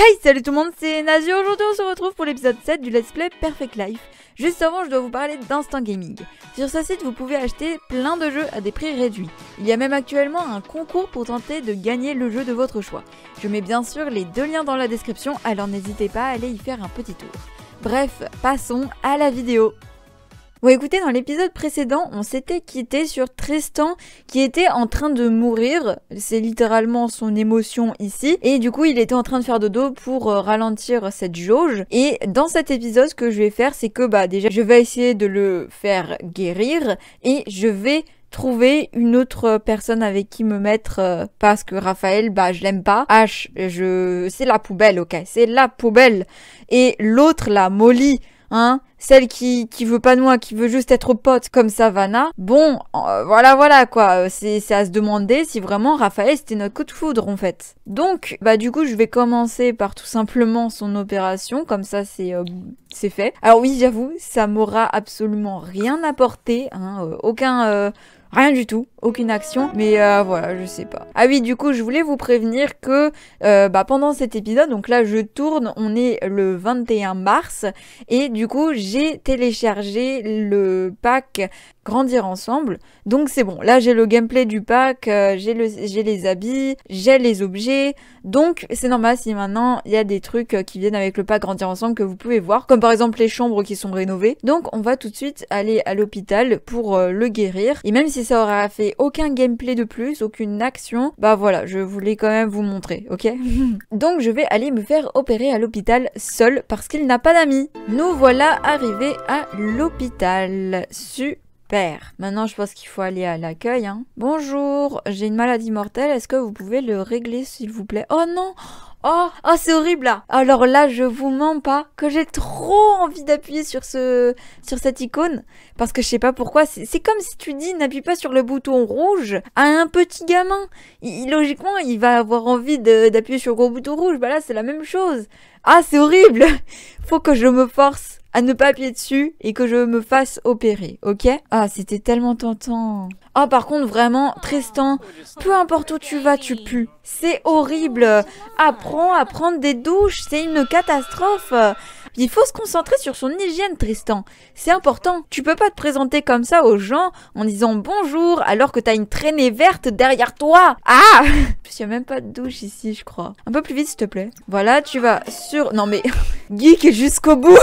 Hey salut tout le monde, c'est Nazio, aujourd'hui on se retrouve pour l'épisode 7 du Let's Play Perfect Life. Juste avant je dois vous parler d'Instant Gaming. Sur ce site vous pouvez acheter plein de jeux à des prix réduits. Il y a même actuellement un concours pour tenter de gagner le jeu de votre choix. Je mets bien sûr les deux liens dans la description alors n'hésitez pas à aller y faire un petit tour. Bref, passons à la vidéo. Bon écoutez, dans l'épisode précédent, on s'était quitté sur Tristan qui était en train de mourir, c'est littéralement son émotion ici, et du coup il était en train de faire dodo pour euh, ralentir cette jauge, et dans cet épisode ce que je vais faire c'est que bah déjà je vais essayer de le faire guérir, et je vais trouver une autre personne avec qui me mettre euh, parce que Raphaël bah je l'aime pas H je c'est la poubelle ok c'est la poubelle et l'autre la Molly Hein, celle qui qui veut pas de moi, qui veut juste être pote comme Savannah. Bon, euh, voilà voilà quoi, euh, c'est à se demander si vraiment Raphaël c'était notre coup de foudre en fait. Donc bah du coup, je vais commencer par tout simplement son opération comme ça c'est euh, c'est fait. Alors oui, j'avoue, ça m'aura absolument rien apporté hein, aucun Rien du tout, aucune action, mais euh, voilà, je sais pas. Ah oui, du coup, je voulais vous prévenir que euh, bah, pendant cet épisode, donc là je tourne, on est le 21 mars, et du coup j'ai téléchargé le pack Grandir ensemble, donc c'est bon. Là j'ai le gameplay du pack, euh, j'ai le, les habits, j'ai les objets, donc c'est normal si maintenant il y a des trucs qui viennent avec le pack Grandir ensemble que vous pouvez voir, comme par exemple les chambres qui sont rénovées. Donc on va tout de suite aller à l'hôpital pour le guérir, et même si ça aura fait aucun gameplay de plus, aucune action, bah voilà, je voulais quand même vous montrer, ok Donc je vais aller me faire opérer à l'hôpital seul parce qu'il n'a pas d'amis. Nous voilà arrivés à l'hôpital. Super. Maintenant, je pense qu'il faut aller à l'accueil. Hein. Bonjour, j'ai une maladie mortelle. Est-ce que vous pouvez le régler, s'il vous plaît Oh non Oh, oh, c'est horrible là. Alors là, je vous mens pas que j'ai trop envie d'appuyer sur ce sur cette icône parce que je sais pas pourquoi. C'est comme si tu dis n'appuie pas sur le bouton rouge à un petit gamin. logiquement, il va avoir envie d'appuyer sur le gros bouton rouge. Bah là, c'est la même chose. Ah, c'est horrible. Faut que je me force à ne pas appuyer dessus et que je me fasse opérer, ok Ah, c'était tellement tentant. Ah, par contre, vraiment, Tristan, peu importe où tu vas, tu pues. C'est horrible à prendre des douches, c'est une catastrophe. Il faut se concentrer sur son hygiène, Tristan. C'est important. Tu peux pas te présenter comme ça aux gens en disant bonjour alors que t'as une traînée verte derrière toi. Ah il y a même pas de douche ici, je crois. Un peu plus vite, s'il te plaît. Voilà, tu vas sur... Non mais... Geek jusqu'au bout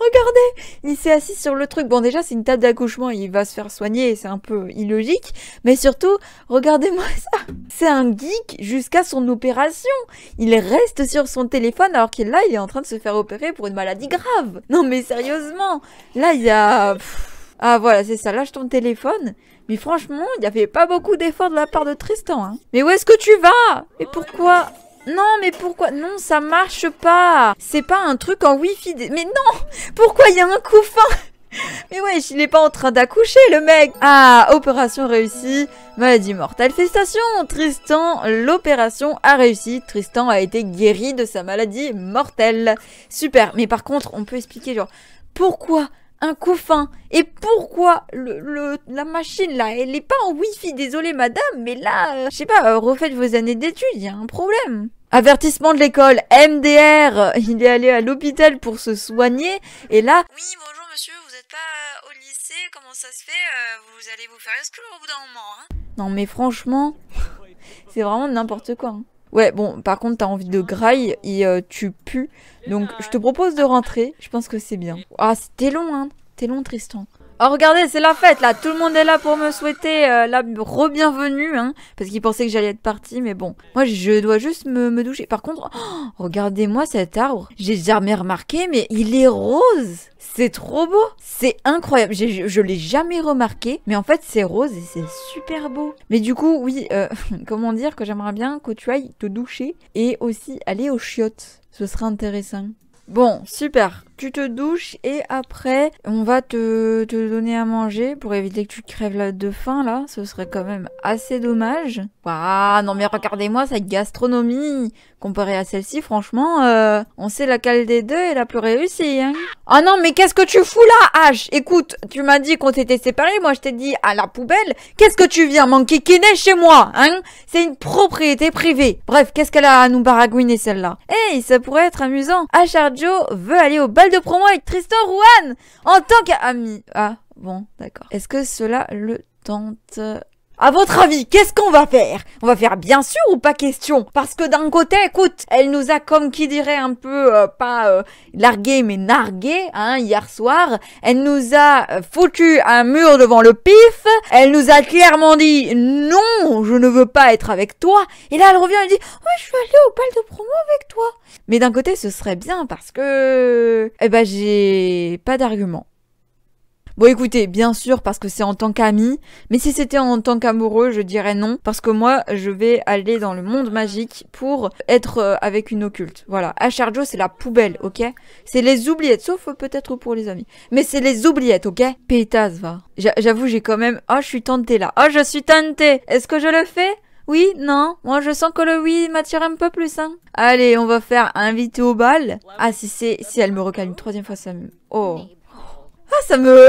Regardez Il s'est assis sur le truc. Bon, déjà, c'est une table d'accouchement. Il va se faire soigner. C'est un peu illogique. Mais surtout, regardez-moi ça. C'est un geek jusqu'à son opération. Il reste sur son téléphone alors qu'il là, il est en train de se faire opérer pour une maladie grave. Non mais sérieusement, là il y Ah voilà, c'est ça, lâche ton téléphone. Mais franchement, il n'y avait pas beaucoup d'efforts de la part de Tristan. Hein. Mais où est-ce que tu vas Et pourquoi non, mais pourquoi Non, ça marche pas. C'est pas un truc en wifi. Mais non Pourquoi il y a un couffin mais ouais, il n'est pas en train d'accoucher, le mec Ah, opération réussie, maladie mortelle, festation Tristan, l'opération a réussi, Tristan a été guéri de sa maladie mortelle. Super, mais par contre, on peut expliquer, genre, pourquoi un couffin Et pourquoi le, la machine, là, elle n'est pas en wifi Désolée, madame, mais là, euh, je sais pas, euh, refaites vos années d'études, il y a un problème Avertissement de l'école, MDR, il est allé à l'hôpital pour se soigner, et là... Oui, bonjour monsieur, pas euh, au lycée, comment ça se fait euh, Vous allez vous faire exclure au bout d'un moment, hein. Non mais franchement, c'est vraiment n'importe quoi. Hein. Ouais, bon, par contre, t'as envie de graille et euh, tu pues. Donc, je te propose de rentrer. Je pense que c'est bien. Ah, c'était long, hein. T'es long, Tristan. Oh regardez, c'est la fête là, tout le monde est là pour me souhaiter euh, la re-bienvenue, hein, parce qu'ils pensaient que j'allais être partie, mais bon. Moi je dois juste me, doucher. Par contre, oh, regardez-moi cet arbre, j'ai jamais remarqué, mais il est rose C'est trop beau C'est incroyable, je, l'ai jamais remarqué, mais en fait c'est rose et c'est super beau. Mais du coup, oui, euh, comment dire que j'aimerais bien que tu ailles te doucher et aussi aller aux chiottes. Ce serait intéressant. Bon, super tu te douches et après on va te, donner à manger pour éviter que tu crèves de faim là. Ce serait quand même assez dommage. Ah, non mais regardez-moi cette gastronomie Comparée à celle-ci, franchement, euh, on sait laquelle des deux est la plus réussie. Hein. Oh non, mais qu'est-ce que tu fous là, H Écoute, tu m'as dit qu'on s'était séparés, moi je t'ai dit à la poubelle. Qu'est-ce que tu viens n'est chez moi, hein C'est une propriété privée. Bref, qu'est-ce qu'elle a à nous baragouiner celle-là Hey, eh, ça pourrait être amusant. H veut aller au bal de promo avec Tristan Rouen en tant qu'ami. Ah, bon, d'accord. Est-ce que cela le tente à votre avis, qu'est-ce qu'on va faire On va faire bien sûr ou pas question Parce que d'un côté, écoute, elle nous a comme qui dirait un peu euh, pas euh, largué mais nargué hein, hier soir. Elle nous a euh, foutu un mur devant le pif. Elle nous a clairement dit non, je ne veux pas être avec toi. Et là, elle revient et dit ouais, je suis allée au pal de promo avec toi. Mais d'un côté, ce serait bien parce que eh ben j'ai pas d'argument. Bon écoutez, bien sûr parce que c'est en tant qu'ami, mais si c'était en tant qu'amoureux, je dirais non, parce que moi je vais aller dans le monde magique pour être euh, avec une occulte. Voilà, Acharjo c'est la poubelle, ok C'est les oubliettes, sauf euh, peut-être pour les amis. Mais c'est les oubliettes, ok Pétas va. J'avoue j'ai quand même... oh, je suis tentée là, oh, je suis tentée Est-ce que je le fais oui, non, moi je sens que le oui m'attire un peu plus. Hein. Allez, on va faire inviter au bal. Ah, si c'est si elle me recale une troisième fois, ça me... Oh ça me...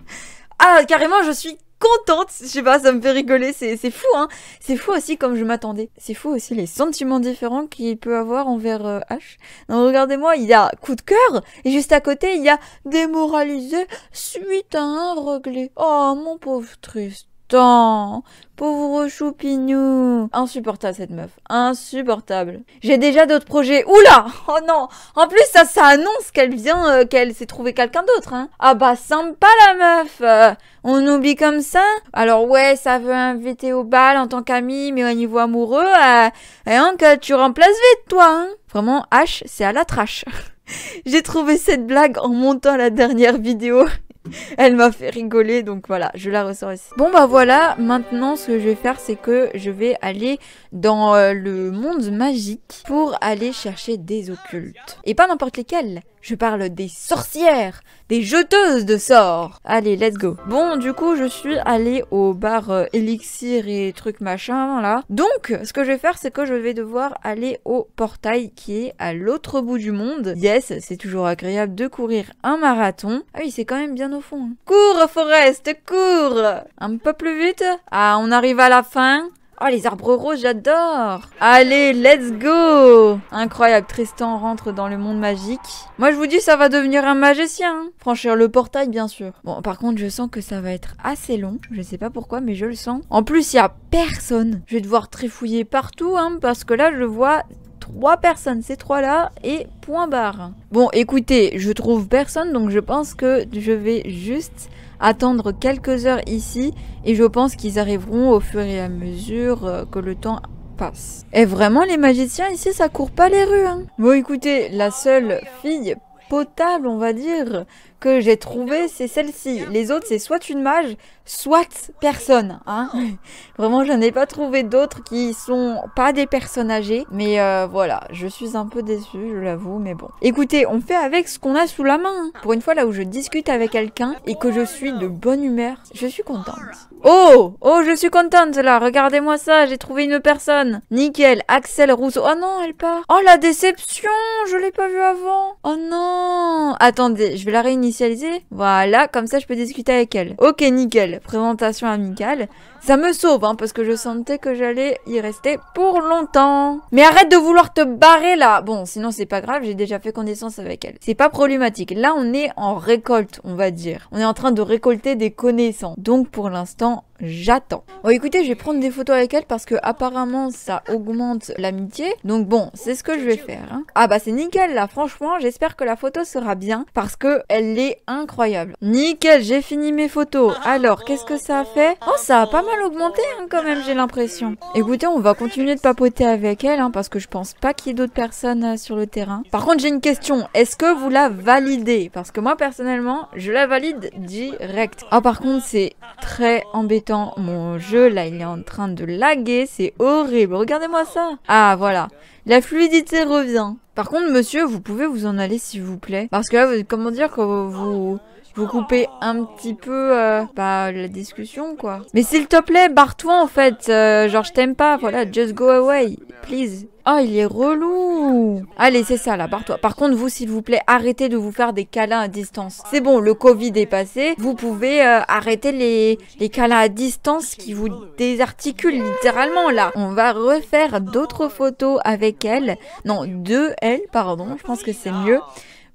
ah, carrément, je suis contente. Je sais pas, ça me fait rigoler. C'est fou, hein. C'est fou aussi comme je m'attendais. C'est fou aussi les sentiments différents qu'il peut avoir envers euh, H. regardez-moi, il y a coup de cœur. Et juste à côté, il y a démoralisé suite à un reglet. Oh, mon pauvre triste temps Pauvre choupinou Insupportable cette meuf. Insupportable. J'ai déjà d'autres projets. Oula Oh non En plus, ça, ça annonce qu'elle vient, euh, qu'elle s'est trouvée quelqu'un d'autre. Hein. Ah bah, sympa la meuf euh, On oublie comme ça Alors ouais, ça veut inviter au bal en tant qu'ami, mais au niveau amoureux, euh, et que tu remplaces vite, toi. Hein. Vraiment, H, c'est à la trash. J'ai trouvé cette blague en montant la dernière vidéo. Elle m'a fait rigoler, donc voilà, je la ressors ici. Bon bah voilà, maintenant ce que je vais faire, c'est que je vais aller dans euh, le monde magique pour aller chercher des occultes. Et pas n'importe lesquels, je parle des sorcières, des jeteuses de sorts. Allez, let's go. Bon, du coup, je suis allée au bar Elixir euh, et truc machin, là. Donc, ce que je vais faire, c'est que je vais devoir aller au portail qui est à l'autre bout du monde. Yes, c'est toujours agréable de courir un marathon. Ah oui, c'est quand même bien fond. Cours, Forest, cours Un peu plus vite Ah, on arrive à la fin Oh, les arbres roses, j'adore Allez, let's go Incroyable, Tristan rentre dans le monde magique. Moi, je vous dis, ça va devenir un magicien. Franchir le portail, bien sûr. Bon, par contre, je sens que ça va être assez long. Je sais pas pourquoi, mais je le sens. En plus, il y a personne. Je vais devoir trifouiller partout, hein, parce que là, je vois trois personnes, ces trois-là, et point barre. Bon, écoutez, je trouve personne, donc je pense que je vais juste attendre quelques heures ici, et je pense qu'ils arriveront au fur et à mesure euh, que le temps passe. Et vraiment, les magiciens ici, ça court pas les rues. Hein. Bon, écoutez, la seule fille potable, on va dire, que j'ai trouvé c'est celle-ci. Les autres, c'est soit une mage, soit personne. Hein Vraiment, je n'ai pas trouvé d'autres qui sont pas des personnes âgées. Mais euh, voilà, je suis un peu déçue, je l'avoue, mais bon. Écoutez, on fait avec ce qu'on a sous la main. Pour une fois, là où je discute avec quelqu'un et que je suis de bonne humeur, je suis contente. Oh Oh, je suis contente là Regardez-moi ça, j'ai trouvé une personne Nickel, Axel Rousseau. Oh non, elle part Oh la déception Je l'ai pas vue avant Oh non Attendez, je vais la réinitialiser. Voilà, comme ça je peux discuter avec elle. Ok, nickel. Présentation amicale. Ça me sauve, hein, parce que je sentais que j'allais y rester pour longtemps. Mais arrête de vouloir te barrer là Bon, sinon c'est pas grave, j'ai déjà fait connaissance avec elle. C'est pas problématique. Là, on est en récolte, on va dire. On est en train de récolter des connaissances. Donc pour l'instant, j'attends. Bon écoutez, je vais prendre des photos avec elle parce que apparemment ça augmente l'amitié. Donc bon, c'est ce que je vais faire. Hein. Ah bah c'est nickel là, franchement, j'espère que la photo sera bien parce que elle est incroyable. Nickel, j'ai fini mes photos. Alors, qu'est-ce que ça a fait Oh, ça a pas mal augmenté hein, quand même, j'ai l'impression. Écoutez, on va continuer de papoter avec elle hein, parce que je pense pas qu'il y ait d'autres personnes euh, sur le terrain. Par contre, j'ai une question. Est-ce que vous la validez Parce que moi personnellement, je la valide direct. Ah par contre, c'est très embêtant mon jeu. Là, il est en train de laguer. C'est horrible. Regardez-moi ça. Ah, voilà. La fluidité revient. Par contre, monsieur, vous pouvez vous en aller, s'il vous plaît. Parce que là, comment dire, quand vous vous coupez un petit peu euh, bah, la discussion, quoi. Mais s'il te plaît, barre-toi, en fait. Euh, genre, je t'aime pas, voilà, just go away, please. Oh, il est relou Allez, c'est ça, là, barre-toi. Par contre, vous, s'il vous plaît, arrêtez de vous faire des câlins à distance. C'est bon, le Covid est passé, vous pouvez euh, arrêter les, les câlins à distance qui vous désarticulent littéralement, là. On va refaire d'autres photos avec elle. Non, deux elle, pardon, je pense que c'est mieux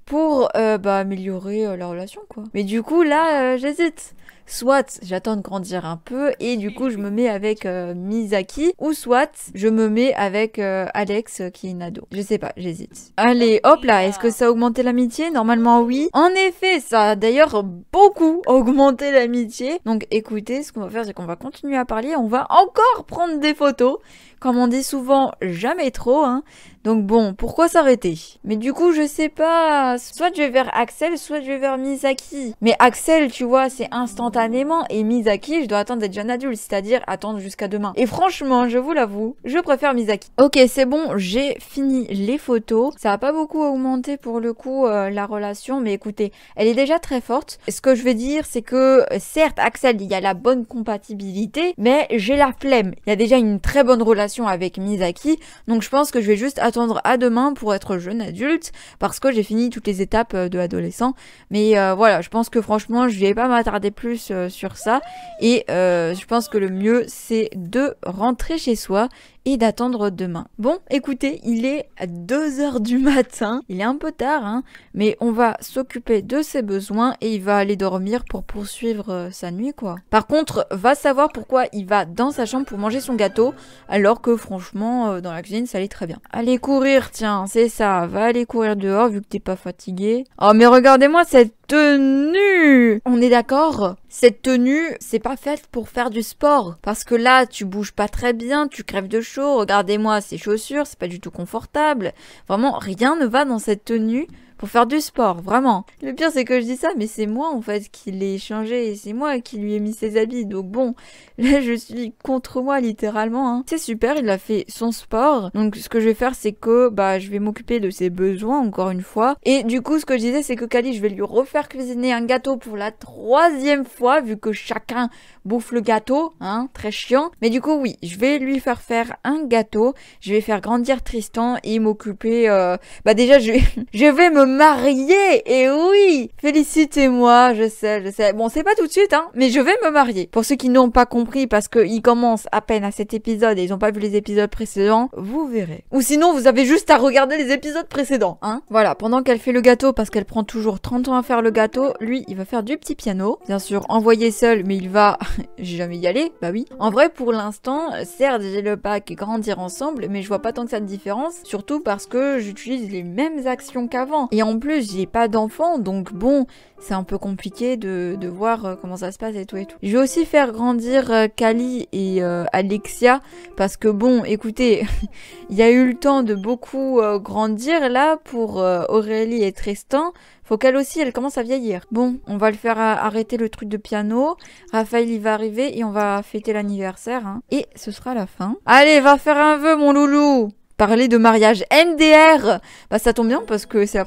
pour euh, bah, améliorer euh, la relation, quoi. Mais du coup, là, euh, j'hésite soit j'attends de grandir un peu et du coup je me mets avec euh, Misaki ou soit je me mets avec euh, Alex euh, qui est une ado. Je sais pas, j'hésite. Allez, hop là, est-ce que ça a augmenté l'amitié Normalement oui. En effet, ça a d'ailleurs beaucoup augmenté l'amitié. Donc écoutez, ce qu'on va faire c'est qu'on va continuer à parler, on va encore prendre des photos. Comme on dit souvent, jamais trop, hein. Donc bon, pourquoi s'arrêter Mais du coup, je sais pas, soit je vais vers Axel, soit je vais vers Misaki. Mais Axel, tu vois, c'est instantané et Misaki, je dois attendre d'être jeune adulte, c'est-à-dire attendre jusqu'à demain. Et franchement, je vous l'avoue, je préfère Misaki. Ok, c'est bon, j'ai fini les photos. Ça n'a pas beaucoup augmenté pour le coup euh, la relation, mais écoutez, elle est déjà très forte. Ce que je veux dire, c'est que certes, Axel, il y a la bonne compatibilité, mais j'ai la flemme. Il y a déjà une très bonne relation avec Misaki, donc je pense que je vais juste attendre à demain pour être jeune adulte, parce que j'ai fini toutes les étapes euh, de adolescent. Mais euh, voilà, je pense que franchement, je vais pas m'attarder plus euh, sur ça. Et euh, je pense que le mieux, c'est de rentrer chez soi et d'attendre demain. Bon, écoutez, il est à 2h du matin, il est un peu tard, hein, mais on va s'occuper de ses besoins et il va aller dormir pour poursuivre euh, sa nuit, quoi. Par contre, va savoir pourquoi il va dans sa chambre pour manger son gâteau, alors que franchement, euh, dans la cuisine, ça allait très bien. Allez courir, tiens, c'est ça, va aller courir dehors vu que t'es pas fatigué. Oh, mais regardez-moi cette tenue On est d'accord Cette tenue, c'est pas faite pour faire du sport, parce que là, tu bouges pas très bien, tu crèves de chaud, regardez-moi ces chaussures, c'est pas du tout confortable. Vraiment, rien ne va dans cette tenue faire du sport, vraiment. Le pire c'est que je dis ça, mais c'est moi en fait qui l'ai changé et c'est moi qui lui ai mis ses habits. Donc bon, là je suis contre moi littéralement. Hein. C'est super, il a fait son sport. Donc ce que je vais faire c'est que bah je vais m'occuper de ses besoins encore une fois. Et du coup ce que je disais c'est que Kali, je vais lui refaire cuisiner un gâteau pour la troisième fois vu que chacun bouffe le gâteau, hein, très chiant. Mais du coup oui, je vais lui faire faire un gâteau. Je vais faire grandir Tristan et m'occuper. Euh, bah déjà je je vais me marier Et oui Félicitez-moi, je sais, je sais. Bon, c'est pas tout de suite, hein, mais je vais me marier. Pour ceux qui n'ont pas compris parce qu'ils commencent à peine à cet épisode et ils n'ont pas vu les épisodes précédents, vous verrez. Ou sinon, vous avez juste à regarder les épisodes précédents, hein. Voilà, pendant qu'elle fait le gâteau, parce qu'elle prend toujours 30 ans à faire le gâteau, lui, il va faire du petit piano. Bien sûr, envoyé seul, mais il va... J'ai jamais y aller, bah oui. En vrai, pour l'instant, certes, j'ai le pack et grandir ensemble, mais je vois pas tant que ça de différence, surtout parce que j'utilise les mêmes actions qu'avant. Et en plus, j'ai pas d'enfant, donc bon, c'est un peu compliqué de, voir euh, comment ça se passe et tout et tout. Je vais aussi faire grandir euh, Kali et euh, Alexia, parce que bon, écoutez, il y a eu le temps de beaucoup grandir là pour Aurélie et Tristan. Faut qu'elle aussi, elle commence à vieillir. Bon, on va le faire arrêter le truc de piano. Raphaël, il va arriver et on va fêter l'anniversaire. Hein. Et ce sera la fin. Allez, va faire un vœu, mon loulou parler de mariage MDR Bah ça tombe bien parce que c'est la,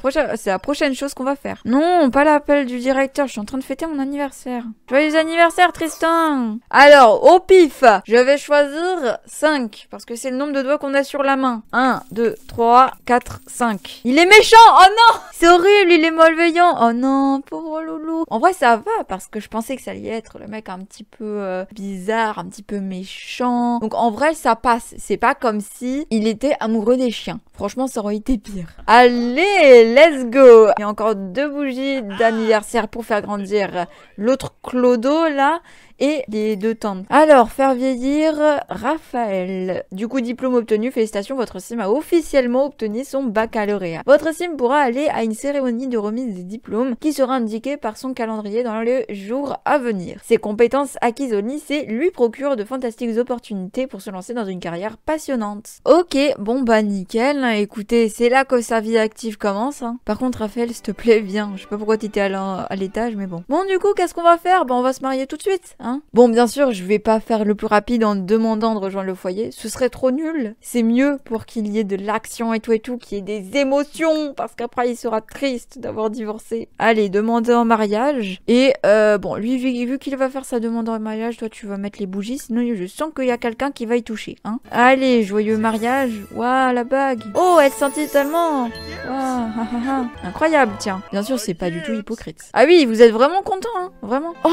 prochaine, chose qu'on va faire. Non, pas l'appel du directeur, je suis en train de fêter mon anniversaire. Joyeux anniversaire Tristan Alors, au pif, je vais choisir 5 parce que c'est le nombre de doigts qu'on a sur la main. 1, 2, 3, 4, 5. Il est méchant Oh non C'est horrible, il est malveillant Oh non, pauvre loulou En vrai ça va parce que je pensais que ça allait être le mec un petit peu euh, bizarre, un petit peu méchant. Donc en vrai ça passe, c'est pas comme si il était amoureux des chiens. Franchement, ça aurait été pire. Allez, let's go Il y a encore deux bougies d'anniversaire pour faire grandir l'autre clodo, là et les deux tantes. Alors, faire vieillir Raphaël. Du coup, diplôme obtenu, félicitations, votre sim a officiellement obtenu son baccalauréat. Votre sim pourra aller à une cérémonie de remise des diplômes qui sera indiquée par son calendrier dans les jours à venir. Ses compétences acquises au lycée lui procurent de fantastiques opportunités pour se lancer dans une carrière passionnante. Ok, bon bah nickel, écoutez, c'est là que sa vie active commence. Hein. Par contre, Raphaël, s'il te plaît, viens. Je sais pas pourquoi t'étais à l'étage, mais bon. Bon, du coup, qu'est-ce qu'on va faire Bah, on va se marier tout de suite. Hein. Hein bon, bien sûr, je vais pas faire le plus rapide en demandant de rejoindre le foyer. Ce serait trop nul. C'est mieux pour qu'il y ait de l'action et tout et tout, qu'il y ait des émotions, parce qu'après il sera triste d'avoir divorcé. Allez, demandez en mariage. Et euh, bon, lui, vu qu'il va faire sa demande en mariage, toi tu vas mettre les bougies, sinon je sens qu'il y a quelqu'un qui va y toucher. Hein. Allez, joyeux mariage. Waouh, la bague. Oh, elle sentit tellement. Incroyable, tiens. Bien sûr, c'est pas du tout hypocrite. Ah oui, vous êtes vraiment content, hein Vraiment. Oh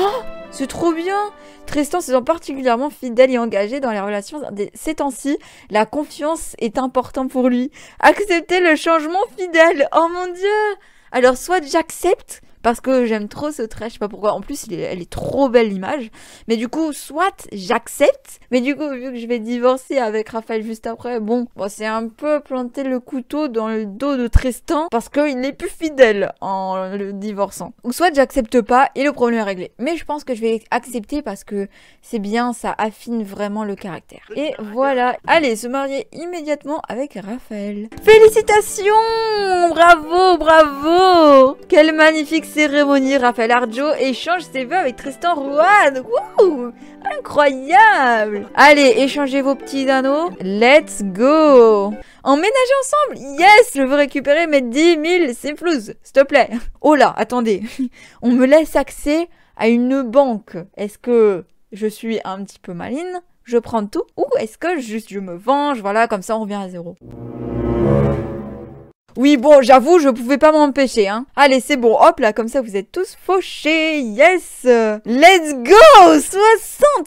c'est trop bien Tristan se sent particulièrement fidèle et engagé dans les relations. Ces temps-ci, la confiance est importante pour lui. Accepter le changement fidèle Oh mon dieu Alors soit j'accepte, parce que j'aime trop ce trait, je sais pas pourquoi. En plus, elle est trop belle l'image. Mais du coup, soit j'accepte, mais du coup, vu que je vais divorcer avec Raphaël juste après, bon, c'est un peu planter le couteau dans le dos de Tristan parce qu'il n'est plus fidèle en le divorçant. Donc soit j'accepte pas et le problème est réglé. Mais je pense que je vais accepter parce que c'est bien, ça affine vraiment le caractère. Et voilà, allez, se marier immédiatement avec Raphaël. Félicitations Bravo, bravo Quel magnifique cérémonie, Raphaël Arjo échange ses vœux avec Tristan Rouan. Incroyable Allez, échangez vos petits anneaux. Let's go Emménager ensemble Yes Je veux récupérer mes 10 000 flouzes, s'il te plaît. Oh là, attendez. On me laisse accès à une banque. Est-ce que je suis un petit peu maline Je prends tout Ou est-ce que juste je me venge Voilà, comme ça on revient à zéro. Oui, bon, j'avoue, je pouvais pas m'empêcher, hein. Allez, c'est bon, hop là, comme ça, vous êtes tous fauchés, yes Let's go 60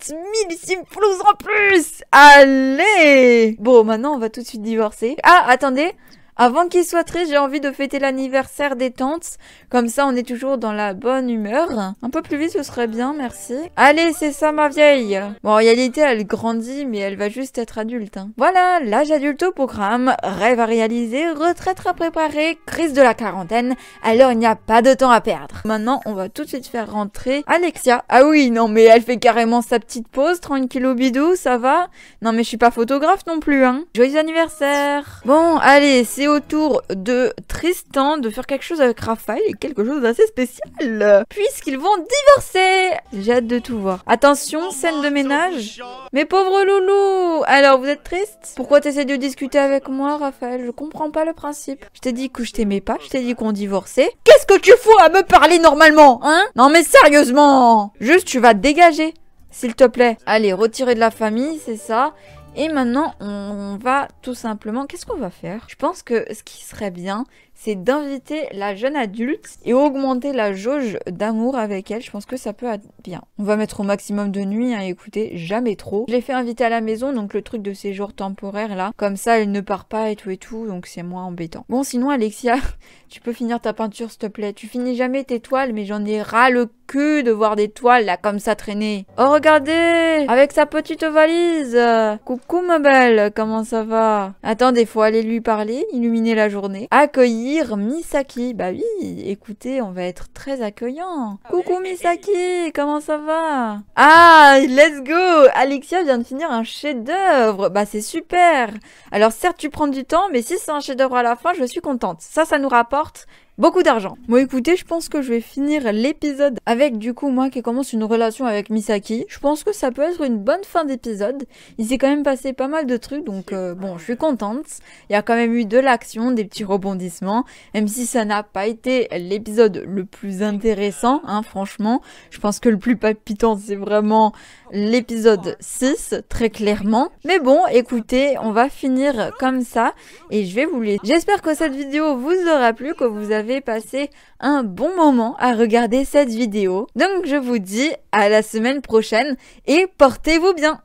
000 simplouses en plus Allez Bon, maintenant, on va tout de suite divorcer. Ah, attendez, avant qu'il soit triste, j'ai envie de fêter l'anniversaire des tantes. Comme ça, on est toujours dans la bonne humeur. Un peu plus vite, ce serait bien, merci. Allez, c'est ça ma vieille. Bon, en réalité, elle grandit, mais elle va juste être adulte. Hein. Voilà, l'âge adulte au programme, rêve à réaliser, retraite à préparer, crise de la quarantaine. Alors, il n'y a pas de temps à perdre. Maintenant, on va tout de suite faire rentrer Alexia. Ah oui, non, mais elle fait carrément sa petite pause, tranquille au bidou, ça va Non, mais je suis pas photographe non plus, hein. Joyeux anniversaire. Bon, allez, c'est autour de Tristan de faire quelque chose avec Raphaël et quelque chose d'assez spécial. Puisqu'ils vont divorcer J'ai hâte de tout voir. Attention, scène de ménage. Mes pauvres loulous Alors, vous êtes triste Pourquoi t'essayes de discuter avec moi, Raphaël Je comprends pas le principe. Je t'ai dit que je t'aimais pas, je t'ai dit qu'on divorçait. Qu'est-ce que tu fous à me parler normalement, hein Non mais sérieusement Juste, tu vas te dégager. S'il te plaît. Allez, retirer de la famille, c'est ça. Et maintenant, on va tout simplement... Qu'est-ce qu'on va faire Je pense que ce qui serait bien, c'est d'inviter la jeune adulte et augmenter la jauge d'amour avec elle. Je pense que ça peut être bien. On va mettre au maximum de nuit, hein, écoutez, jamais trop. Je l'ai fait inviter à la maison, donc le truc de séjour temporaire là, comme ça elle ne part pas et tout et tout, donc c'est moins embêtant. Bon, sinon Alexia, tu peux finir ta peinture s'il te plaît. Tu finis jamais tes toiles, mais j'en ai ras le cul de voir des toiles là comme ça traîner. Oh regardez Avec sa petite valise Coucou ma belle, comment ça va Attendez, faut aller lui parler, illuminer la journée, accueillir Misaki. Bah oui, écoutez, on va être très accueillant. Ah Coucou Misaki, comment ça va Ah, let's go Alexia vient de finir un chef-d'œuvre. Bah c'est super. Alors certes, tu prends du temps, mais si c'est un chef-d'œuvre à la fin, je suis contente. Ça, ça nous rapporte beaucoup d'argent. Bon écoutez, je pense que je vais finir l'épisode avec du coup moi qui commence une relation avec Misaki. Je pense que ça peut être une bonne fin d'épisode. Il s'est quand même passé pas mal de trucs, donc euh, bon, je suis contente. Il y a quand même eu de l'action, des petits rebondissements, même si ça n'a pas été l'épisode le plus intéressant, hein, franchement. Je pense que le plus palpitant, c'est vraiment l'épisode 6, très clairement. Mais bon, écoutez, on va finir comme ça et je vais vous laisser. J'espère que cette vidéo vous aura plu, que vous avez passé un bon moment à regarder cette vidéo. Donc je vous dis à la semaine prochaine et portez-vous bien